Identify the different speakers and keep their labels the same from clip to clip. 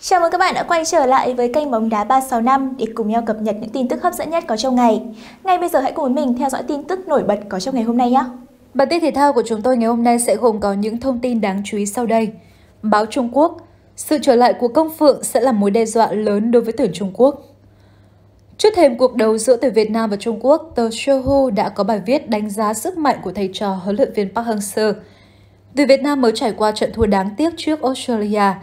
Speaker 1: Chào mừng các bạn đã quay trở lại với kênh Bóng Đá 365 để cùng nhau cập nhật những tin tức hấp dẫn nhất có trong ngày. Ngay bây giờ hãy cùng với mình theo dõi tin tức nổi bật có trong ngày hôm nay nhé. Bản tin thể thao của chúng tôi ngày hôm nay sẽ gồm có những thông tin đáng chú ý sau đây. Báo Trung Quốc, sự trở lại của công phượng sẽ là mối đe dọa lớn đối với tuyển Trung Quốc. Trước thêm cuộc đấu giữa tuyển Việt Nam và Trung Quốc, tờ Shohu đã có bài viết đánh giá sức mạnh của thầy trò huấn luyện viên Park Hang-seo. Tuyển Việt Nam mới trải qua trận thua đáng tiếc trước Australia –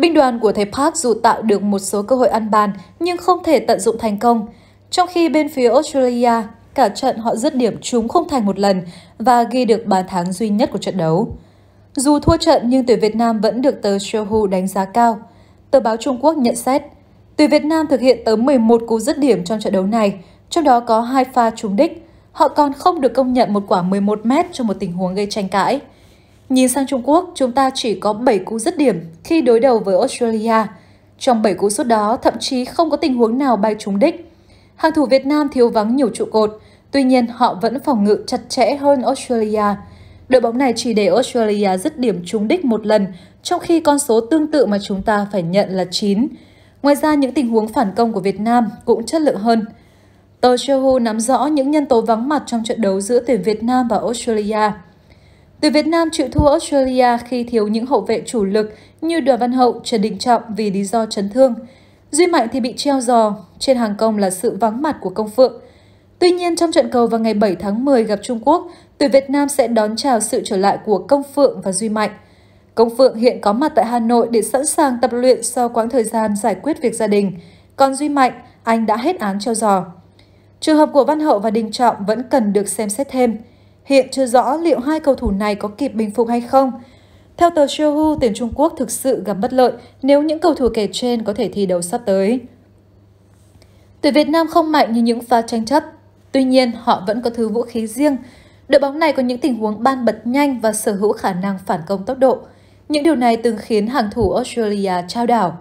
Speaker 1: Binh đoàn của thầy Park dù tạo được một số cơ hội ăn bàn nhưng không thể tận dụng thành công. Trong khi bên phía Australia, cả trận họ dứt điểm trúng không thành một lần và ghi được bàn thắng duy nhất của trận đấu. Dù thua trận nhưng tuyển Việt Nam vẫn được tờ Shohu đánh giá cao. Tờ báo Trung Quốc nhận xét, tuyển Việt Nam thực hiện tới 11 cú dứt điểm trong trận đấu này, trong đó có hai pha trúng đích. Họ còn không được công nhận một quả 11m trong một tình huống gây tranh cãi. Nhìn sang Trung Quốc, chúng ta chỉ có 7 cú dứt điểm khi đối đầu với Australia. Trong 7 cú sút đó, thậm chí không có tình huống nào bay trúng đích. Hàng thủ Việt Nam thiếu vắng nhiều trụ cột, tuy nhiên họ vẫn phòng ngự chặt chẽ hơn Australia. Đội bóng này chỉ để Australia dứt điểm trúng đích một lần, trong khi con số tương tự mà chúng ta phải nhận là 9. Ngoài ra, những tình huống phản công của Việt Nam cũng chất lượng hơn. Tờ Shehu nắm rõ những nhân tố vắng mặt trong trận đấu giữa tuyển Việt Nam và Australia – Tuyển Việt Nam chịu thua Australia khi thiếu những hậu vệ chủ lực như Đoàn Văn Hậu, Trần Đình Trọng vì lý do chấn thương. Duy Mạnh thì bị treo giò, trên hàng công là sự vắng mặt của Công Phượng. Tuy nhiên, trong trận cầu vào ngày 7 tháng 10 gặp Trung Quốc, tuyển Việt Nam sẽ đón chào sự trở lại của Công Phượng và Duy Mạnh. Công Phượng hiện có mặt tại Hà Nội để sẵn sàng tập luyện sau quãng thời gian giải quyết việc gia đình. Còn Duy Mạnh, anh đã hết án treo giò. Trường hợp của Văn Hậu và Đình Trọng vẫn cần được xem xét thêm. Hiện chưa rõ liệu hai cầu thủ này có kịp bình phục hay không. Theo tờ Shohu, tuyển Trung Quốc thực sự gặp bất lợi nếu những cầu thủ kể trên có thể thi đấu sắp tới. Tuyển Việt Nam không mạnh như những pha tranh chấp, tuy nhiên họ vẫn có thứ vũ khí riêng. Đội bóng này có những tình huống ban bật nhanh và sở hữu khả năng phản công tốc độ. Những điều này từng khiến hàng thủ Australia trao đảo.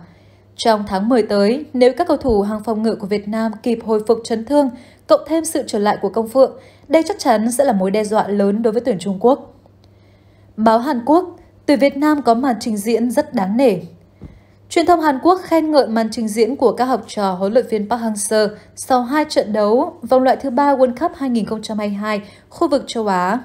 Speaker 1: Trong tháng 10 tới, nếu các cầu thủ hàng phòng ngự của Việt Nam kịp hồi phục chấn thương, cộng thêm sự trở lại của Công Phượng, đây chắc chắn sẽ là mối đe dọa lớn đối với tuyển Trung Quốc. Báo Hàn Quốc, tuyển Việt Nam có màn trình diễn rất đáng nể. Truyền thông Hàn Quốc khen ngợi màn trình diễn của các học trò huấn luyện viên Park Hang-seo sau hai trận đấu vòng loại thứ ba World Cup 2022 khu vực châu Á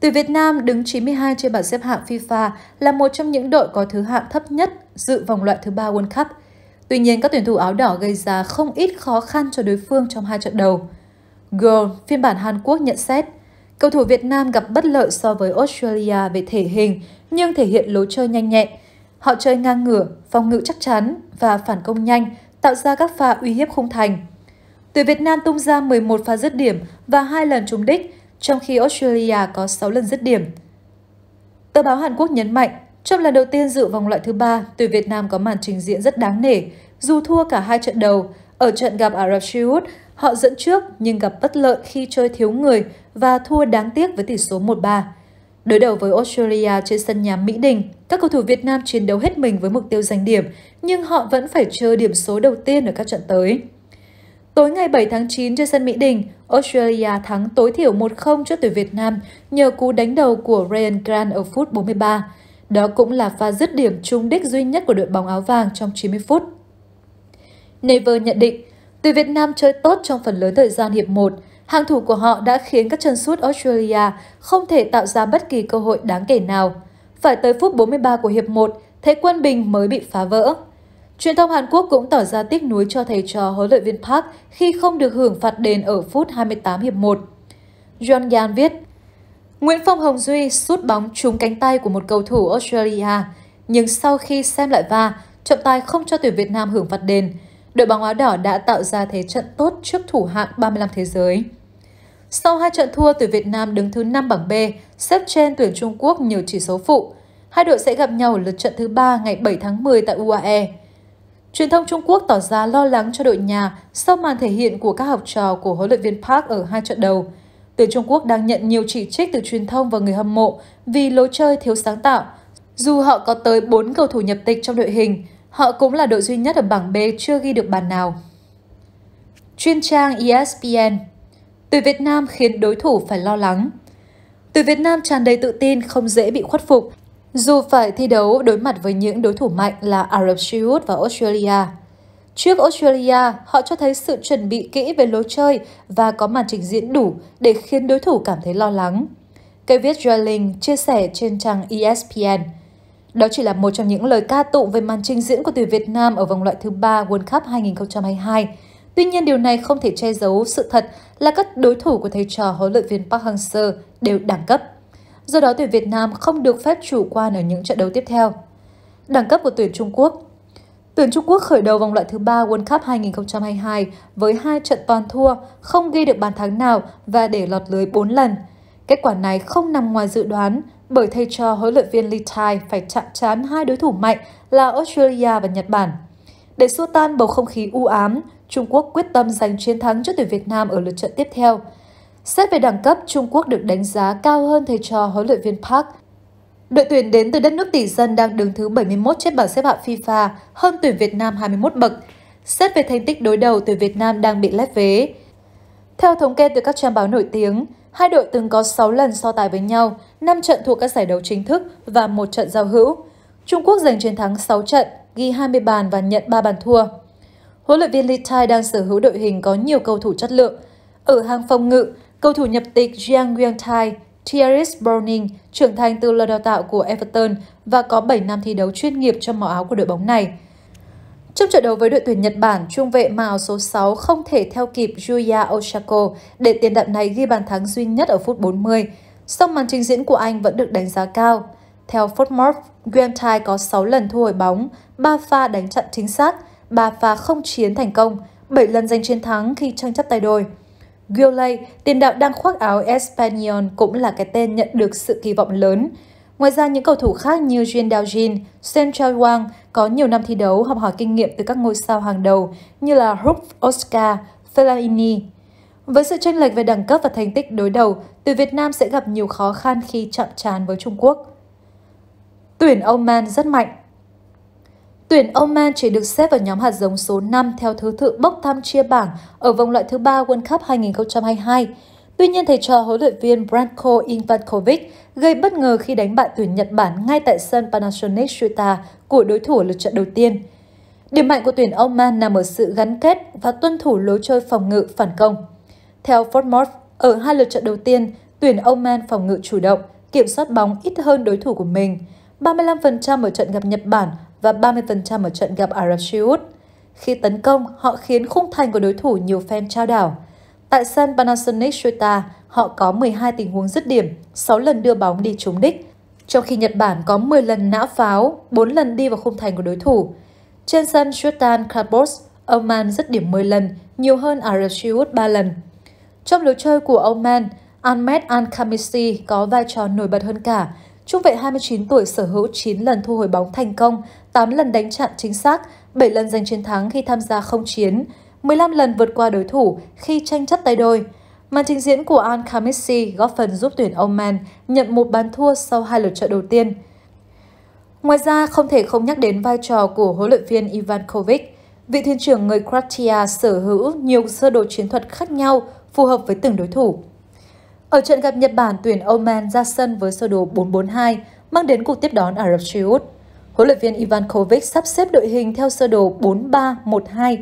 Speaker 1: Tuyển Việt Nam đứng 92 trên bảng xếp hạng FIFA là một trong những đội có thứ hạng thấp nhất dự vòng loại thứ ba World Cup. Tuy nhiên, các tuyển thủ áo đỏ gây ra không ít khó khăn cho đối phương trong hai trận đầu. Girl, phiên bản Hàn Quốc nhận xét, cầu thủ Việt Nam gặp bất lợi so với Australia về thể hình nhưng thể hiện lối chơi nhanh nhẹn. Họ chơi ngang ngửa, phòng ngự chắc chắn và phản công nhanh, tạo ra các pha uy hiếp khung thành. Tuyển Việt Nam tung ra 11 pha dứt điểm và hai lần trúng đích, trong khi Australia có 6 lần dứt điểm. Tờ báo Hàn Quốc nhấn mạnh, trong lần đầu tiên dự vòng loại thứ ba, tuyển Việt Nam có màn trình diễn rất đáng nể, dù thua cả hai trận đầu. Ở trận gặp Ả Rập Xê Út, họ dẫn trước nhưng gặp bất lợi khi chơi thiếu người và thua đáng tiếc với tỷ số 1-3. Đối đầu với Australia trên sân nhà Mỹ Đình, các cầu thủ Việt Nam chiến đấu hết mình với mục tiêu giành điểm, nhưng họ vẫn phải chơi điểm số đầu tiên ở các trận tới. Tối ngày 7 tháng 9 trên sân Mỹ Đình, Australia thắng tối thiểu 1-0 trước tuyển Việt Nam nhờ cú đánh đầu của Ryan Grant ở phút 43. Đó cũng là pha dứt điểm chung đích duy nhất của đội bóng áo vàng trong 90 phút. Never nhận định, tuyển Việt Nam chơi tốt trong phần lớn thời gian hiệp 1. Hàng thủ của họ đã khiến các chân sút Australia không thể tạo ra bất kỳ cơ hội đáng kể nào. Phải tới phút 43 của hiệp 1, Thế Quân Bình mới bị phá vỡ. Truyền thông Hàn Quốc cũng tỏ ra tiếc nuối cho thầy trò huấn luyện viên Park khi không được hưởng phạt đền ở phút 28 hiệp 1. John Yan viết, Nguyễn Phong Hồng Duy sút bóng trúng cánh tay của một cầu thủ Australia, nhưng sau khi xem lại va, trọng tài không cho tuyển Việt Nam hưởng phạt đền. Đội bóng áo đỏ đã tạo ra thế trận tốt trước thủ hạng 35 thế giới. Sau hai trận thua, tuyển Việt Nam đứng thứ 5 bảng B, xếp trên tuyển Trung Quốc nhiều chỉ số phụ. Hai đội sẽ gặp nhau ở lượt trận thứ 3 ngày 7 tháng 10 tại UAE. Truyền thông Trung Quốc tỏ ra lo lắng cho đội nhà sau màn thể hiện của các học trò của huấn luyện viên Park ở hai trận đầu. Tuyển Trung Quốc đang nhận nhiều chỉ trích từ truyền thông và người hâm mộ vì lối chơi thiếu sáng tạo. Dù họ có tới 4 cầu thủ nhập tịch trong đội hình, họ cũng là đội duy nhất ở bảng B chưa ghi được bàn nào. Chuyên trang ESPN Tuyển Việt Nam khiến đối thủ phải lo lắng Tuyển Việt Nam tràn đầy tự tin, không dễ bị khuất phục dù phải thi đấu đối mặt với những đối thủ mạnh là Ả Rập Xê Út và Australia. Trước Australia, họ cho thấy sự chuẩn bị kỹ về lối chơi và có màn trình diễn đủ để khiến đối thủ cảm thấy lo lắng. Cây viết Joeling chia sẻ trên trang ESPN. Đó chỉ là một trong những lời ca tụng về màn trình diễn của tuyển Việt Nam ở vòng loại thứ ba World Cup 2022. Tuy nhiên, điều này không thể che giấu sự thật là các đối thủ của thầy trò huấn luyện viên Park Hang-seo đều đẳng cấp do đó tuyển Việt Nam không được phép chủ quan ở những trận đấu tiếp theo. Đẳng cấp của tuyển Trung Quốc Tuyển Trung Quốc khởi đầu vòng loại thứ 3 World Cup 2022 với hai trận toàn thua, không ghi được bàn thắng nào và để lọt lưới 4 lần. Kết quả này không nằm ngoài dự đoán bởi thầy cho huấn luyện viên Lee Tai phải chạm trán hai đối thủ mạnh là Australia và Nhật Bản. Để xua tan bầu không khí u ám, Trung Quốc quyết tâm giành chiến thắng cho tuyển Việt Nam ở lượt trận tiếp theo – Xét về đẳng cấp, Trung Quốc được đánh giá cao hơn thầy trò huấn luyện viên Park. Đội tuyển đến từ đất nước tỷ dân đang đứng thứ 71 trên bảng xếp hạng FIFA, hơn tuyển Việt Nam 21 bậc. Xét về thành tích đối đầu, tuyển Việt Nam đang bị lép vế. Theo thống kê từ các trang báo nổi tiếng, hai đội từng có 6 lần so tài với nhau, 5 trận thuộc các giải đấu chính thức và một trận giao hữu. Trung Quốc giành chiến thắng 6 trận, ghi 20 bàn và nhận 3 bàn thua. Huấn luyện viên Lee Tai đang sở hữu đội hình có nhiều cầu thủ chất lượng. Ở hàng phòng ngự, Cầu thủ nhập tịch Jiang Guangtai, Thierry Browning trưởng thành từ lò đào tạo của Everton và có 7 năm thi đấu chuyên nghiệp trong màu áo của đội bóng này. Trong trận đấu với đội tuyển Nhật Bản, trung vệ màu số 6 không thể theo kịp Yuya Oshako để tiền đạo này ghi bàn thắng duy nhất ở phút 40. Song màn trình diễn của anh vẫn được đánh giá cao. Theo Footmore, Guangtai có 6 lần thu hồi bóng, 3 pha đánh chặn chính xác, 3 pha không chiến thành công, 7 lần giành chiến thắng khi tranh chấp tay đôi. Guillay, tiền đạo đang khoác áo Espanyol cũng là cái tên nhận được sự kỳ vọng lớn. Ngoài ra, những cầu thủ khác như Jin Daojin, Sen Chao Wang có nhiều năm thi đấu học hỏi kinh nghiệm từ các ngôi sao hàng đầu như là Ruf Oscar, Fellaini. Với sự tranh lệch về đẳng cấp và thành tích đối đầu, tuyển Việt Nam sẽ gặp nhiều khó khăn khi chạm trán với Trung Quốc. Tuyển Oman rất mạnh, Tuyển Oman chỉ được xếp vào nhóm hạt giống số 5 theo thứ tự bốc thăm chia bảng ở vòng loại thứ 3 World Cup 2022. Tuy nhiên, thầy trò huấn luyện viên Branko Ivankovic gây bất ngờ khi đánh bại tuyển Nhật Bản ngay tại sân Panasonic Panathinaikos của đối thủ lượt trận đầu tiên. Điểm mạnh của tuyển Oman nằm ở sự gắn kết và tuân thủ lối chơi phòng ngự phản công. Theo Fordmouth, ở hai lượt trận đầu tiên, tuyển Oman phòng ngự chủ động, kiểm soát bóng ít hơn đối thủ của mình. 35% ở trận gặp Nhật Bản và 30% ở trận gặp Ả Rập Xê Út. Khi tấn công, họ khiến khung thành của đối thủ nhiều fan trao đảo. Tại sân Panasonic Shota, họ có 12 tình huống dứt điểm, 6 lần đưa bóng đi trúng đích, trong khi Nhật Bản có 10 lần nã pháo, 4 lần đi vào khung thành của đối thủ. Trên sân Sultan Khabos, Oman dứt điểm 10 lần, nhiều hơn Ả Rập Xê Út 3 lần. Trong lối chơi của Oman, Ahmed Al-Khamisi có vai trò nổi bật hơn cả. Trung vệ 29 tuổi sở hữu 9 lần thu hồi bóng thành công 8 lần đánh chặn chính xác, 7 lần giành chiến thắng khi tham gia không chiến, 15 lần vượt qua đối thủ khi tranh chấp tay đôi. Màn trình diễn của Al Khamissi góp phần giúp tuyển Oman nhận một bàn thua sau hai lượt trận đầu tiên. Ngoài ra, không thể không nhắc đến vai trò của huấn luyện viên Ivan Kovic. Vị thuyền trưởng người Croatia sở hữu nhiều sơ đồ chiến thuật khác nhau phù hợp với từng đối thủ. Ở trận gặp Nhật Bản, tuyển Oman ra sân với sơ đồ 442, mang đến cuộc tiếp đón Ả Rập Xê Út. Huấn luyện viên Ivan Kovic sắp xếp đội hình theo sơ đồ 4-3-1-2.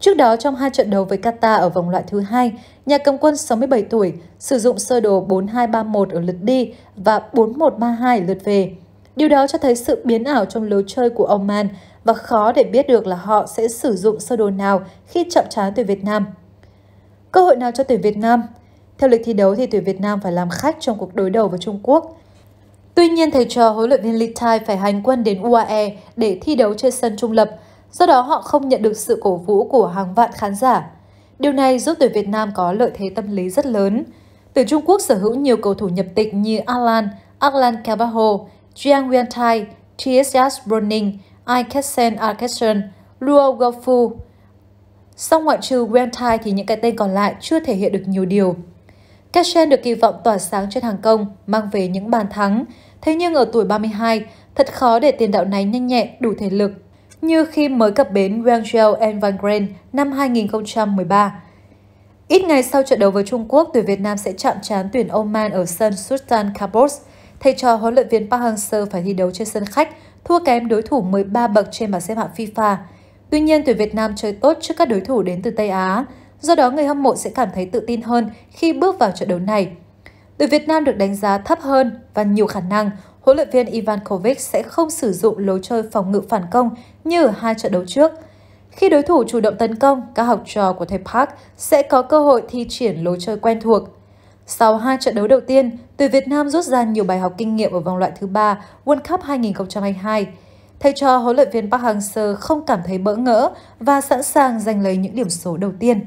Speaker 1: Trước đó trong hai trận đấu với Qatar ở vòng loại thứ hai, nhà cầm quân 67 tuổi sử dụng sơ đồ 4-2-3-1 ở lượt đi và 4-1-3-2 lượt về. Điều đó cho thấy sự biến ảo trong lối chơi của Oman và khó để biết được là họ sẽ sử dụng sơ đồ nào khi chạm trán tuyển Việt Nam. Cơ hội nào cho tuyển Việt Nam? Theo lịch thi đấu thì tuyển Việt Nam phải làm khách trong cuộc đối đầu với Trung Quốc. Tuy nhiên, thầy trò huấn luyện viên Litai phải hành quân đến UAE để thi đấu trên sân trung lập, do đó họ không nhận được sự cổ vũ của hàng vạn khán giả. Điều này giúp tuyển Việt Nam có lợi thế tâm lý rất lớn. Tuyển Trung Quốc sở hữu nhiều cầu thủ nhập tịch như Alan, Alan Carvajal, Jiang Wentai, TSS Browning, Ikessen Arkesson, Luo Gofu. Sau ngoại trừ Wentai thì những cái tên còn lại chưa thể hiện được nhiều điều. Cashen được kỳ vọng tỏa sáng trên hàng công, mang về những bàn thắng, Thế nhưng ở tuổi 32, thật khó để tiền đạo này nhanh nhẹn, đủ thể lực. Như khi mới cập bến Wangzhou and Van Gren năm 2013. Ít ngày sau trận đấu với Trung Quốc, tuyển Việt Nam sẽ chạm trán tuyển Oman ở sân Sultan Qaboos. Thầy trò huấn luyện viên Park Hang-seo phải thi đấu trên sân khách, thua kém đối thủ 13 bậc trên bảng xếp hạng FIFA. Tuy nhiên, tuyển Việt Nam chơi tốt trước các đối thủ đến từ Tây Á, do đó người hâm mộ sẽ cảm thấy tự tin hơn khi bước vào trận đấu này. Đội Việt Nam được đánh giá thấp hơn và nhiều khả năng huấn luyện viên Ivan Kovic sẽ không sử dụng lối chơi phòng ngự phản công như ở hai trận đấu trước. Khi đối thủ chủ động tấn công, các học trò của thầy Park sẽ có cơ hội thi triển lối chơi quen thuộc. Sau hai trận đấu đầu tiên, tuyển Việt Nam rút ra nhiều bài học kinh nghiệm ở vòng loại thứ ba World Cup 2022. Thầy trò huấn luyện viên Park Hang-seo không cảm thấy bỡ ngỡ và sẵn sàng giành lấy những điểm số đầu tiên.